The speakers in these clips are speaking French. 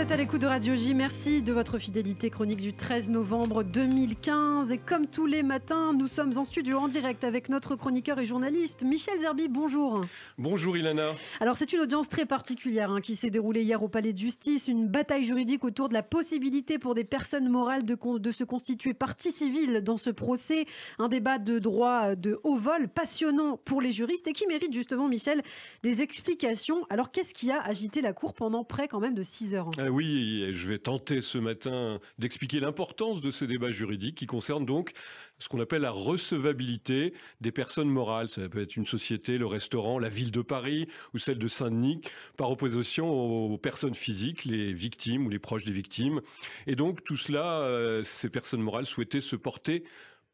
êtes à l'écoute de Radio J. Merci de votre fidélité chronique du 13 novembre 2015. Et comme tous les matins, nous sommes en studio en direct avec notre chroniqueur et journaliste Michel Zerbi. Bonjour. Bonjour Ilana. Alors c'est une audience très particulière hein, qui s'est déroulée hier au Palais de Justice. Une bataille juridique autour de la possibilité pour des personnes morales de, de se constituer partie civile dans ce procès. Un débat de droit euh, de haut vol passionnant pour les juristes et qui mérite justement, Michel, des explications. Alors qu'est-ce qui a agité la Cour pendant près quand même de 6 heures hein ah oui, je vais tenter ce matin d'expliquer l'importance de ce débat juridique qui concerne donc ce qu'on appelle la recevabilité des personnes morales. Ça peut être une société, le restaurant, la ville de Paris ou celle de Saint-Denis, par opposition aux personnes physiques, les victimes ou les proches des victimes. Et donc tout cela, euh, ces personnes morales souhaitaient se porter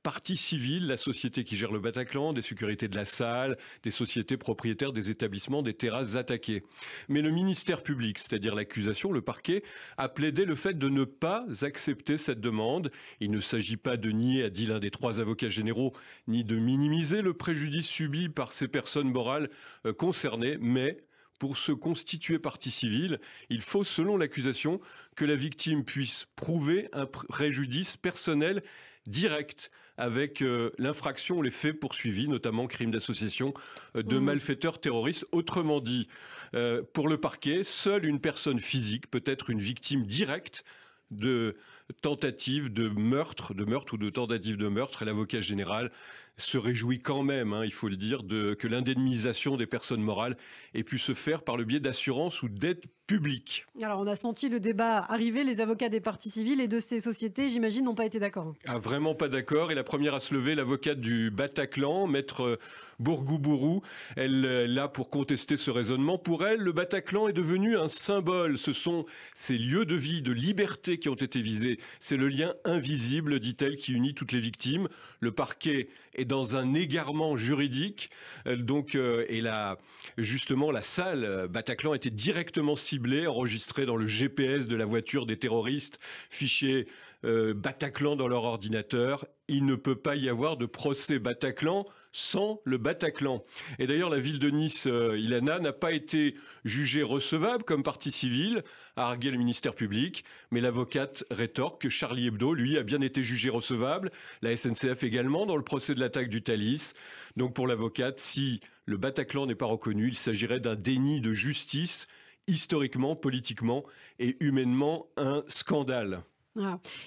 partie civile, la société qui gère le Bataclan, des sécurités de la salle, des sociétés propriétaires des établissements des terrasses attaquées. Mais le ministère public, c'est-à-dire l'accusation, le parquet, a plaidé le fait de ne pas accepter cette demande. Il ne s'agit pas de nier, a dit l'un des trois avocats généraux, ni de minimiser le préjudice subi par ces personnes morales euh, concernées, mais pour se constituer partie civile, il faut, selon l'accusation, que la victime puisse prouver un préjudice personnel direct avec l'infraction, euh, l'infraction, les faits poursuivis, notamment crime d'association euh, de mmh. malfaiteurs terroristes. Autrement dit, euh, pour le parquet, seule une personne physique peut être une victime directe de tentative de meurtre, de meurtre ou de tentative de meurtre. Et l'avocat général se réjouit quand même, hein, il faut le dire, de, que l'indemnisation des personnes morales ait pu se faire par le biais d'assurances ou d'aides publiques. Alors on a senti le débat arriver, les avocats des partis civils et de ces sociétés, j'imagine, n'ont pas été d'accord. Ah, vraiment pas d'accord, et la première à se lever, l'avocate du Bataclan, maître euh, Bourgou Bourou elle euh, là pour contester ce raisonnement. Pour elle, le Bataclan est devenu un symbole, ce sont ces lieux de vie, de liberté qui ont été visés, c'est le lien invisible, dit-elle, qui unit toutes les victimes. Le parquet est dans un égarement juridique. Euh, donc, euh, et là justement, la salle euh, Bataclan était directement ciblée, enregistrée dans le GPS de la voiture des terroristes, fichée Bataclan dans leur ordinateur il ne peut pas y avoir de procès Bataclan sans le Bataclan. Et d'ailleurs, la ville de Nice, euh, Ilana, n'a pas été jugée recevable comme partie civile, a argué le ministère public, mais l'avocate rétorque que Charlie Hebdo, lui, a bien été jugé recevable, la SNCF également, dans le procès de l'attaque du Thalys. Donc pour l'avocate, si le Bataclan n'est pas reconnu, il s'agirait d'un déni de justice, historiquement, politiquement et humainement un scandale.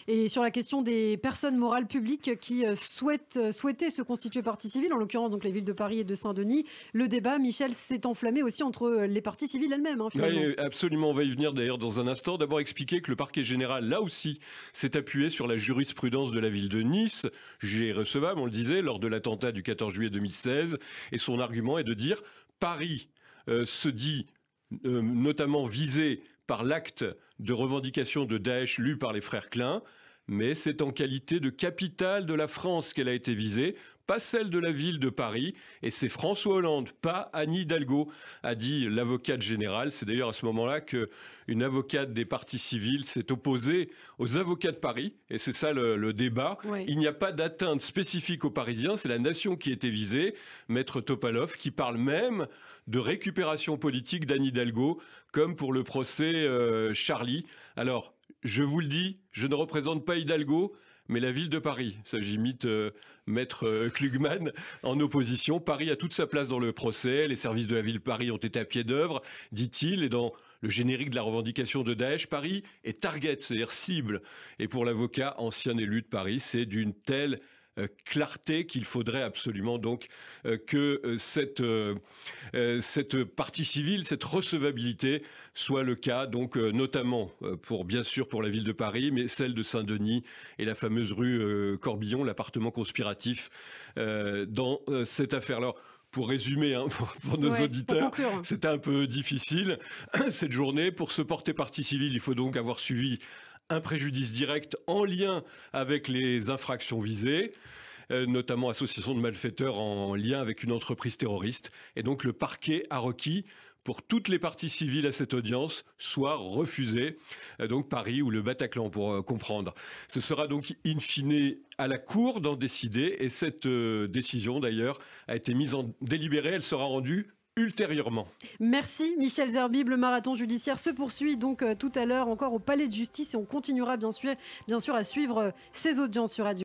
Et sur la question des personnes morales publiques qui euh, souhaitent euh, souhaiter se constituer partie civile, en l'occurrence donc les villes de Paris et de Saint-Denis, le débat, Michel, s'est enflammé aussi entre euh, les parties civiles elles-mêmes. Hein, absolument, on va y venir d'ailleurs dans un instant. D'abord expliquer que le parquet général, là aussi, s'est appuyé sur la jurisprudence de la ville de Nice, J'ai recevable, on le disait, lors de l'attentat du 14 juillet 2016, et son argument est de dire Paris se dit notamment visé par l'acte de revendication de Daesh lue par les frères Klein, mais c'est en qualité de capitale de la France qu'elle a été visée pas celle de la ville de Paris, et c'est François Hollande, pas Annie Hidalgo, a dit l'avocate générale. C'est d'ailleurs à ce moment-là qu'une avocate des partis civils s'est opposée aux avocats de Paris, et c'est ça le, débat. Il n'y a pas d'atteinte spécifique aux Parisiens, c'est la nation qui était visée. Maître Topalov qui parle même de récupération politique d'Anne Hidalgo, comme pour le procès euh, Charlie. Alors, je vous le dis, je ne représente pas Hidalgo, mais la ville de Paris. Ça, j'imite euh, Maître euh, Klugman en opposition. Paris a toute sa place dans le procès. Les services de la ville de Paris ont été à pied d'œuvre, dit-il. Et dans le générique de la revendication de Daesh, Paris est target, c'est-à-dire cible. Et pour l'avocat, ancien élu de Paris, c'est d'une telle euh, clarté qu'il faudrait absolument donc euh, que euh, cette, cette partie civile, cette recevabilité soit le cas, donc notamment pour bien sûr pour la ville de Paris, mais celle de Saint-Denis et la fameuse rue Corbillon, l'appartement conspiratif dans cette affaire. là pour résumer, hein, pour, nos auditeurs, c'était un peu difficile cette journée. Pour se porter partie civile, il faut donc avoir suivi un préjudice direct en lien avec les infractions visées euh, notamment association de malfaiteurs en lien avec une entreprise terroriste. Et donc le parquet a requis pour toutes les parties civiles à cette audience soit refusée, euh, donc Paris ou le Bataclan pour euh, comprendre. Ce sera donc in fine à la Cour d'en décider et cette décision d'ailleurs a été mise en délibéré. elle sera rendue Merci Michel Zerbib. Le marathon judiciaire se poursuit donc euh, tout à l'heure encore au Palais de Justice et on continuera bien sûr, bien sûr à suivre euh, ces audiences sur Radio.